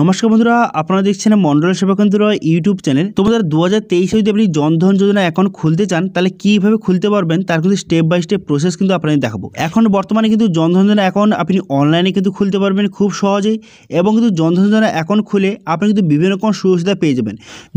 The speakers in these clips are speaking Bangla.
নমস্কার বন্ধুরা আপনারা দেখছেন মন্ডল সেবা কেন্দ্র ইউটিউব চ্যানেল তো বন্ধুরা দু হাজার যদি আপনি জনধন যোজনা অ্যাকাউন্ট খুলতে চান তাহলে কীভাবে খুলতে পারবেন তার কিন্তু স্টেপ বাই স্টেপ প্রসেস কিন্তু আপনাদের দেখাবো এখন বর্তমানে কিন্তু জনধন যোজনা অ্যাকাউন্ট আপনি অনলাইনে কিন্তু খুলতে পারবেন খুব সহজেই এবং কিন্তু জনধন যোজনা অ্যাকাউন্ট খুলে আপনি কিন্তু বিভিন্ন রকম সুবিধা পেয়ে যাবেন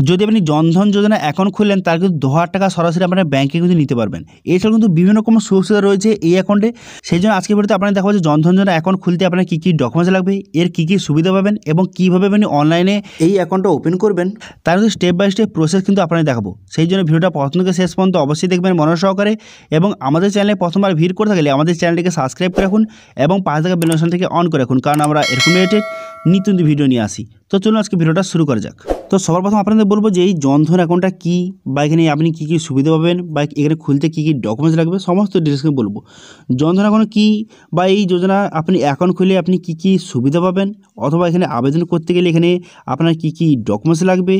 যদি আপনি জনধন যোজনা অ্যাকাউন্ট খুললেন তার কিন্তু দু হাজার টাকা সরাসরি আপনার ব্যাংকে কিন্তু নিতে পারবেন এছাড়াও কিন্তু বিভিন্ন রকম সুবিধা রয়েছে এই অ্যাকাউন্টে সেই জন্য আজকে পর্যন্ত আপনাদের দেখাবো যে জনধন যোজনা অ্যাকাউন্ট খুলতে আপনার কী কী ডকুমেন্টস লাগবে এর কী কী সুবিধা পাবেন এবং কী কীভাবে আপনি অনলাইনে এই অ্যাকাউন্টটা ওপেন করবেন তার কিন্তু স্টেপ বাই স্টেপ প্রসেস কিন্তু আপনাকে দেখাবো সেই জন্য ভিডিওটা প্রথম থেকে শেষ পর্যন্ত অবশ্যই দেখবেন মনে সহকারে এবং আমাদের চ্যানেলে প্রথমবার ভিড় করে থাকলে আমাদের চ্যানেলটিকে সাবস্ক্রাইব করে রাখুন এবং পাঁচ থাকা বেলনশন থেকে অন করে রাখুন কারণ আমরা এরকম রিলেটেড নিত্য ভিডিও নিয়ে আসি তো চলুন আজকে ভিডিওটা শুরু করা যাক তো সবার প্রথম আপনাদের বলবো যে এই জনধন অ্যাকাউন্টটা কী বা এখানে আপনি কী কী সুবিধা পাবেন বা এখানে খুলতে কী কী ডকুমেন্টস লাগবে সমস্ত ডিটেলসকে বলবো জনধন অ্যাকাউন্ট কী বা এই যোজনা আপনি অ্যাকাউন্ট খুলে আপনি কী কী সুবিধা পাবেন অথবা এখানে আবেদন করতে গেলে এখানে আপনার কী কী ডকুমেন্টস লাগবে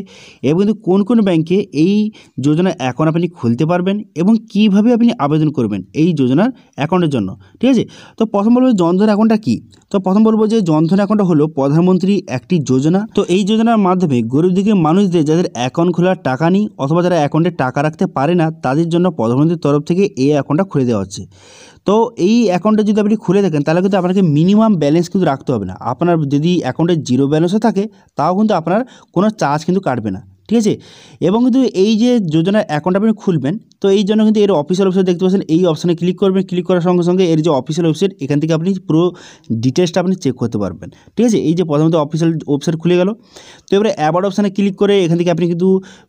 এবং কিন্তু কোন কোন ব্যাংকে এই যোজনা অ্যাকাউন্ট আপনি খুলতে পারবেন এবং কিভাবে আপনি আবেদন করবেন এই যোজনার অ্যাকাউন্টের জন্য ঠিক আছে তো প্রথম বলবো জনধন অ্যাকাউন্টটা কী তো প্রথম বলবো যে জনধন অ্যাকাউন্টটা হলো প্রধানমন্ত্রী একটি যোজনা তো এই যোজনার মাধ্যমে গরিব দিকে মানুষদের যাদের অ্যাকাউন্ট খোলার টাকা নেই অথবা যারা অ্যাকাউন্টে টাকা রাখতে পারে না তাদের জন্য প্রধানমন্ত্রীর তরফ থেকে এই অ্যাকাউন্টটা খুলে দেওয়া হচ্ছে তো এই অ্যাকাউন্টটা যদি আপনি খুলে দেখেন তাহলে কিন্তু আপনাকে মিনিমাম ব্যালেন্স কিন্তু রাখতে হবে না আপনার যদি অ্যাকাউন্টে জিরো ব্যালেন্সও থাকে তাও কিন্তু আপনার কোনো চার্জ কিন্তু কাটবে না ঠিক আছে এবং কিন্তু এই যে যোজনার অ্যাকাউন্ট আপনি খুলবেন তো এই জন্য কিন্তু এর অফিসিয়াল ওয়েবসাইট দেখতে পাচ্ছেন এই অপশানে ক্লিক করবেন ক্লিক করার সঙ্গে সঙ্গে এর যে অফিসিয়াল ওয়েবসাইট এখান থেকে আপনি পুরো ডিটেলসটা আপনি চেক করতে পারবেন ঠিক আছে এই যে প্রথমত অফিসিয়াল ওয়েবসাইট খুলে গেল তো এবারে অ্যাবার্ড অপশানে ক্লিক করে এখান থেকে আপনি কিন্তু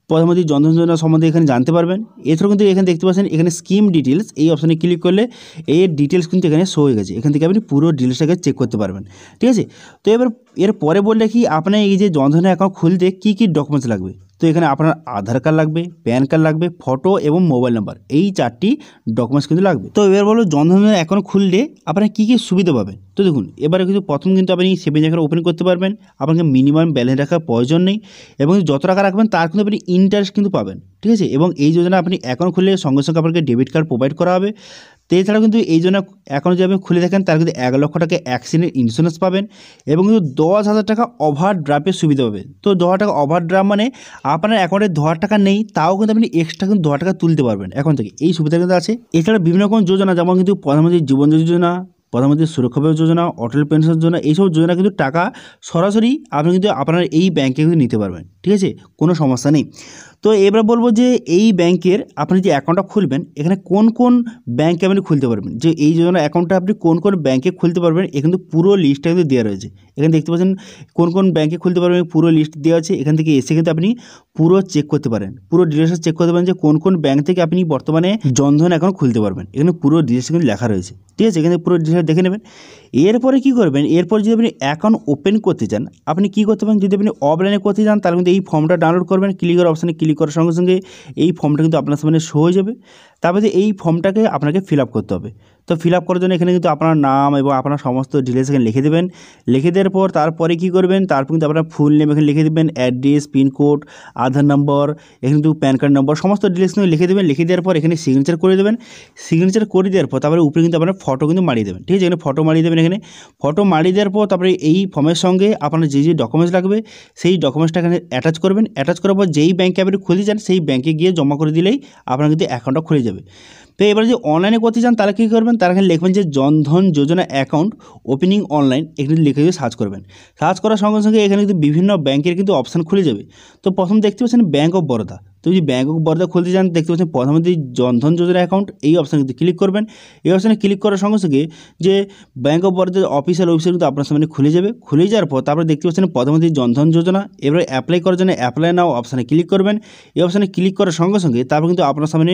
প্রথমত জনধন যোজনা সম্বন্ধে এখানে জানতে পারবেন এছাড়াও কিন্তু এখানে দেখতে পাচ্ছেন এখানে স্কিম ডিটেলস এই অপশানে ক্লিক করলে এর ডিটেলস কিন্তু এখানে শো হয়ে গেছে এখান থেকে আপনি পুরো ডিটেলসটাকে চেক করতে পারবেন ঠিক আছে তো এবার এর পরে বললে কি আপনার এই যে জনধন অ্যাকাউন্ট খুলতে কী কী ডকুমেন্টস লাগবে তো এখানে আপনার আধার কার্ড লাগবে প্যান কার্ড লাগবে ফটো এবং মোবাইল নাম্বার এই চারটি ডকুমেন্টস কিন্তু লাগবে তো এবার বলো জনধন অ্যাকাউন্ট খুললে আপনারা কী কী সুবিধা পাবেন তো দেখুন এবারে কিন্তু প্রথম কিন্তু আপনি সেভিংস অ্যাকাউন্ট ওপেন করতে পারবেন আপনাকে মিনিমাম ব্যালেন্স রাখার প্রয়োজন নেই এবং যত টাকা রাখবেন তার কিন্তু আপনি ইন্টারেস্ট কিন্তু পাবেন ঠিক আছে এবং এই যোজনা আপনি অ্যাকাউন্ট খুললে সঙ্গে সঙ্গে আপনাকে ডেবিট কার্ড প্রোভাইড করা হবে তো এছাড়াও কিন্তু এই জন্য এখনও যদি আপনি খুলে থাকেন তার কিন্তু এক লক্ষ টাকা অ্যাক্সিডেন্ট ইন্স্যুরেন্স পাবেন এবং কিন্তু দশ হাজার টাকা ওভার ড্রাফের সুবিধা পাবেন তো দশ টাকা ওভার ড্রাফ মানে আপনার অ্যাকাউন্টে দশ টাকা নেই তাও কিন্তু আপনি এক্সট্রা কিন্তু দশ টাকা তুলতে পারবেন এখন থেকে এই সুবিধা কিন্তু আছে এছাড়া বিভিন্ন রকম যোজনা যেমন কিন্তু প্রধানমন্ত্রী জীবন যোজনা প্রধানমন্ত্রী সুরক্ষা বীমা যোজনা অটল পেনশন যোজনা এইসব যোজনা কিন্তু টাকা সরাসরি আপনি কিন্তু আপনার এই ব্যাঙ্কে কিন্তু নিতে পারবেন ঠিক আছে কোনো সমস্যা নেই তো এবার বলবো যে এই ব্যাংকের আপনি যে অ্যাকাউন্টটা খুলবেন এখানে কোন কোন ব্যাঙ্কে আপনি খুলতে পারবেন যে এই জন্য অ্যাকাউন্টটা আপনি কোন কোন ব্যাঙ্কে খুলতে পারবেন এখানে পুরো লিস্টটা কিন্তু দেওয়া রয়েছে এখানে দেখতে পাচ্ছেন কোন কোন ব্যাঙ্কে খুলতে পারবেন পুরো লিস্ট দেওয়া আছে এখান থেকে এসে কিন্তু আপনি পুরো চেক করতে পারেন পুরো ডিটেলসটা চেক করতে পারেন যে কোন কোন ব্যাঙ্ক থেকে আপনি বর্তমানে জনধন অ্যাকাউন্ট খুলতে পারবেন এখানে পুরো ডিটেলস কিন্তু লেখা রয়েছে ঠিক আছে এখানে পুরো ডিটেলস দেখে নেবেন এরপরে কি করবেন এরপর যদি আপনি অ্যাকাউন্ট ওপেন করতে চান আপনি কি করতে পারেন যদি আপনি অফলাইনে করতে চান তাহলে কিন্তু এই ফর্মটা ডাউনলোড করবেন ক্লিক করার অপশানে ক্লিক করার সঙ্গে সঙ্গে এই ফর্মটা কিন্তু আপনার সামনে শো হয়ে যাবে তারপরে এই ফর্মটাকে আপনাকে ফিল আপ করতে হবে তো ফিল আপ করার জন্য এখানে কিন্তু আপনার নাম এবং আপনার সমস্ত ডিটেলস এখানে লিখে দেবেন লিখে দেওয়ার পর তারপরে কি করবেন তারপর কিন্তু আপনার ফুল নেম এখানে লিখে দেবেন অ্যাড্রেস পিনকোড আধার নম্বর এখানে কিন্তু প্যান কার্ড নম্বর সমস্ত ডিটেলস কিন্তু লিখে দেবেন লিখে দেওয়ার পর এখানে সিগনেচার করে দেবেন সিগনেচার করে দেওয়ার পর তারপরে উপরে কিন্তু আপনার ফটো কিন্তু মারিয়ে দেবেন ঠিক আছে এখানে ফটো মারিয়ে দেবেন এখানে ফটো মারিয়ে দেওয়ার পর তারপরে এই ফর্মের সঙ্গে আপনার যে যে ডকুমেন্টস লাগবে সেই ডকুমেন্টসটা এখানে অ্যাটাচ করবেন অ্যাটাচ করার পর যেই ব্যাঙ্কে আপনি খুলে যান সেই ব্যাঙ্কে গিয়ে জমা করে দিলেই আপনার কিন্তু অ্যাকাউন্টটা খুলে যাবে দেবে তো এবার যে অনলাইনে করতে চান তারা কী করবেন তারা এখানে লিখবেন যে Jan Dhan Yojana account opening online এখানে লিখে দিয়ে সার্চ করবেন সার্চ করার সঙ্গে সঙ্গে এখানে কিন্তু বিভিন্ন ব্যাংকের কিন্তু অপশান খুলে যাবে তো প্রথম দেখতে পাচ্ছেন ব্যাঙ্ক অফ বরোদা তো যদি ব্যাঙ্ক অফ বরোদা খুলতে চান দেখতে পাচ্ছেন প্রধানমন্ত্রী জনধন যোজনা অ্যাকাউন্ট এই অপশানে কিন্তু ক্লিক করবেন এই অপশানে ক্লিক করার সঙ্গে সঙ্গে যে ব্যাঙ্ক অফ বরোদার অফিসিয়াল ওয়েবসাইট কিন্তু আপনার সামনে খুলে যাবে খুলে যাওয়ার পর তারপরে দেখতে পাচ্ছেন প্রধানমন্ত্রী জনধন যোজনা এবারে অ্যাপ্লাই করার জন্য অ্যাপ্লাই নাও অপশানে ক্লিক করবেন এই অপশানে ক্লিক করার সঙ্গে সঙ্গে তারপর কিন্তু আপনার সামনে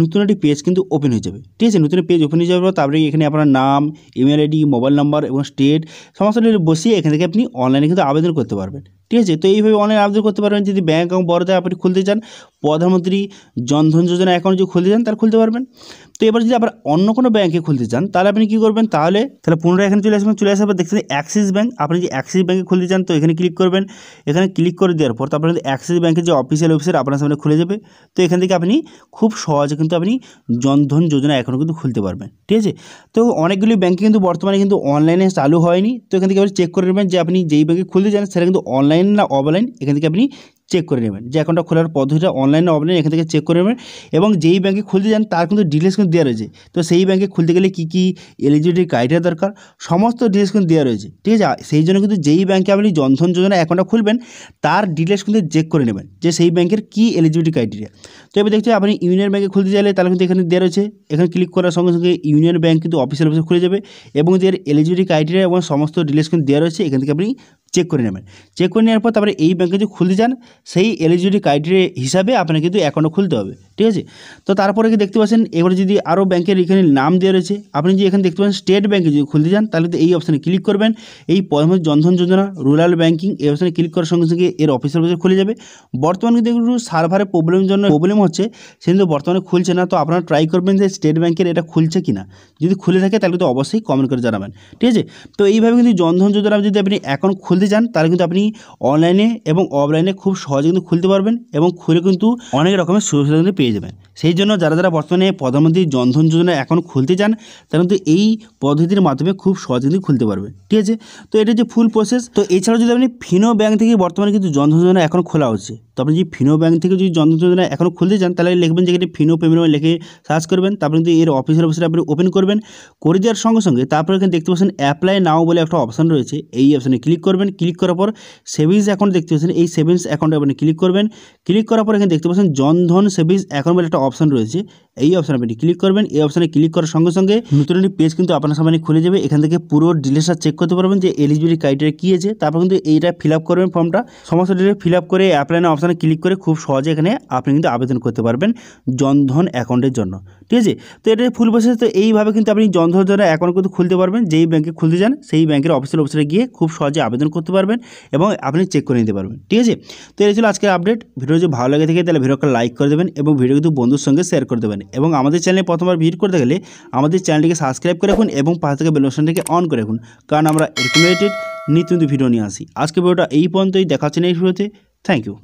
নতুন একটি পেজ কিন্তু ওপেন হয়ে যাবে ঠিক আছে নতুন পেজ ওপেন হয়ে যাবে তারপরে এখানে আপনার নাম ইমেল আইডি মোবাইল নাম্বার এবং স্টেট সমস্ত বসিয়ে এখান থেকে আপনি অনলাইনে কিন্তু আবেদন করতে পারবেন ঠিক আছে তো এইভাবে অনলাইন আবেদন করতে পারবেন যদি ব্যাঙ্ক অ্যাকাউন্ট বড়দায় আপনি খুলতে চান প্রধানমন্ত্রী জনধন যোজনা অ্যাকাউন্ট যদি খুলতে চান তাহলে খুলতে পারবেন তো এবার যদি আবার অন্য কোনো ব্যাঙ্কে খুলতে চান তাহলে আপনি কী করবেন তাহলে তাহলে পুনরায় এখানে চলে আসবেন চলে আসার পর দেখতে অ্যাক্সিস ব্যাঙ্ক আপনি যদি অ্যাক্সিস ব্যাঙ্কে খুলতে চান তো এখানে ক্লিক করবেন এখানে ক্লিক করে দেওয়ার পর তারপরে যদি অ্যাক্সিস ব্যাঙ্কের যে অফিসিয়াল অফিসার আপনার সামনে খুলে যাবে তো এখান থেকে আপনি খুব সহজে কিন্তু আপনি জনধন যোজনা অ্যাকাউন্ট কিন্তু খুলতে পারবেন ঠিক আছে তো অনেকগুলি ব্যাঙ্কে কিন্তু বর্তমানে কিন্তু অনলাইনে চালু হয়নি তো এখান থেকে আপনি চেক করে নেবেন যে আপনি যেই ব্যাঙ্কে খুলতে চান সেটা কিন্তু অনলাইন অনলাইন না অফলাইন এখান থেকে আপনি চেক করে নেবেন যে অ্যাকাউন্টটা খোলার পদ্ধতিটা অনলাইন না অফলাইন এখান থেকে চেক করে নেবেন এবং যেই ব্যাঙ্কে খুলতে যান তার কিন্তু ডিটেলস কিন্তু দেওয়া রয়েছে তো সেই ব্যাঙ্কে খুলতে গেলে কী কী এলিজিবিলিটি ক্রাইটেরিয়া দরকার সমস্ত ডিটেলস কিন্তু দেওয়া রয়েছে ঠিক আছে সেই জন্য কিন্তু যেই ব্যাঙ্কে আপনি জনধন যোজনা অ্যাকাউন্টটা খুলবেন তার ডিটেলস কিন্তু চেক করে নেবেন যে সেই ব্যাঙ্কের কী এলিজিবিলিটি ক্রাইটেরিয়া তো এবার দেখছি আপনি ইউনিয়ন ব্যাঙ্কে খুলতে চাইলে তাহলে কিন্তু এখানে দেওয়া রয়েছে এখানে ক্লিক করার সঙ্গে সঙ্গে ইউনিয়ন ব্যাঙ্ক কিন্তু অফিসিয়াল অফিসে খুলে যাবে এবং যে এলিজিবিলিটি ক্রাইটেরিয়া এবং সমস্ত ডিটেলস কিন্তু দেওয়া রয়েছে এখান থেকে আপনি চেক করে নেবেন চেক করে নেওয়ার পর তারপরে এই ব্যাঙ্কে যদি খুলতে চান সেই এলিজিবিলিটি ক্রাইটেরিয়া হিসাবে আপনাকে কিন্তু অ্যাকাউন্ট খুলতে হবে ঠিক আছে তো তারপরে কি দেখতে পাচ্ছেন এবারে যদি আরও ব্যাংকের এখানে নাম দেওয়া রয়েছে আপনি যদি এখানে দেখতে পাচ্ছেন স্টেট ব্যাঙ্কে যদি খুলতে যান তাহলে তো এই অপশানে ক্লিক করবেন এই প্রধানমন্ত্রী জনধন যোজনা রুরাল ব্যাঙ্কিং এই অপশানে ক্লিক করার সঙ্গে সঙ্গে এর অফিসের অফিসে খুলে যাবে বর্তমানে কিন্তু একটু সার্ভারে প্রবলেম জন্য প্রবলেম হচ্ছে কিন্তু বর্তমানে খুলছে না তো আপনারা ট্রাই করবেন যে স্টেট ব্যাঙ্কের এটা খুলছে কি না যদি খুলে থাকে তাহলে কিন্তু অবশ্যই কমেন্ট করে জানাবেন ঠিক আছে তো এইভাবে কিন্তু জনধন যোজনা যদি আপনি অ্যাকাউন্ট খুলতে চান তাহলে কিন্তু আপনি অনলাইনে এবং অফলাইনে খুব সহজে কিন্তু খুলতে পারবেন এবং খুলে কিন্তু অনেক রকমের সুবিধা কিন্তু পেয়ে পেয়ে যাবেন সেই জন্য যারা যারা বর্তমানে প্রধানমন্ত্রী জনধন যোজনা অ্যাকাউন্ট খুলতে চান তারা কিন্তু এই পদ্ধতির মাধ্যমে খুব সহজে খুলতে পারবে ঠিক আছে তো এটা যে ফুল প্রসেস তো এছাড়াও যদি আপনি ফিনো ব্যাংক থেকে বর্তমানে কিন্তু জনধন যোজনা এখন খোলা হচ্ছে তো আপনি যদি ফিনো ব্যাঙ্ক থেকে যদি যোজনা এখনও খুলতে চান তাহলে লিখবেন যে এখানে ফিনো পেমেন্ট লিখে সার্চ করবেন তারপর কিন্তু এর অফিসের অফিসে আপনি ওপেন করবেন করে দেওয়ার সঙ্গে সঙ্গে তারপর এখানে দেখতে পাচ্ছেন অ্যাপ্লাই নাও বলে একটা অপশান রয়েছে এই অপশানে ক্লিক করবেন ক্লিক করার পর সেভিংস অ্যাকাউন্ট দেখতে পাচ্ছেন এই সেভিংস অ্যাকাউন্টে আপনি ক্লিক করবেন ক্লিক করার পর এখানে দেখতে পাচ্ছেন জনধন সেভিংস অ্যাকাউন্ট বলে একটা অপশান রয়েছে এই অপশানে আপনি ক্লিক করবেন এই অপশানে ক্লিক করার সঙ্গে সঙ্গে নতুন একটি পেজ কিন্তু আপনার সামনে খুলে যাবে এখান থেকে পুরো ডিটেলসটা চেক করতে পারবেন যে এলিজিবিলিটি ক্রাইটেরিয়া কী আছে তারপর কিন্তু এইটা ফিল আপ করবেন ফর্মটা সমস্ত ডিটেল ফিল আপ করে অ্যাপ্লাই না অপশান অপশানে ক্লিক করে খুব সহজে এখানে আপনি কিন্তু আবেদন করতে পারবেন জনধন অ্যাকাউন্টের জন্য ঠিক আছে তো এটা ফুল প্রসেস তো এইভাবে কিন্তু আপনি জনধন জন্য অ্যাকাউন্ট কিন্তু খুলতে পারবেন যেই ব্যাংকে খুলতে যান সেই ব্যাংকের অফিসের অফিসে গিয়ে খুব সহজে আবেদন করতে পারবেন এবং আপনি চেক করে নিতে পারবেন ঠিক আছে তো এটা ছিল আজকের আপডেট ভিডিও যদি ভালো লাগে থাকে তাহলে ভিডিওকে লাইক করে দেবেন এবং ভিডিও কিন্তু বন্ধুর সঙ্গে শেয়ার করে দেবেন এবং আমাদের চ্যানেলে প্রথমবার ভিড় করতে গেলে আমাদের চ্যানেলটিকে সাবস্ক্রাইব করে রাখুন এবং পাশ থেকে বেলোশনটিকে অন করে রাখুন কারণ আমরা এরকম রিলেটেড নিত্য ভিডিও নিয়ে আসি আজকে ভিডিওটা এই পর্যন্তই দেখাচ্ছেন এই ভিডিওতে থ্যাংক ইউ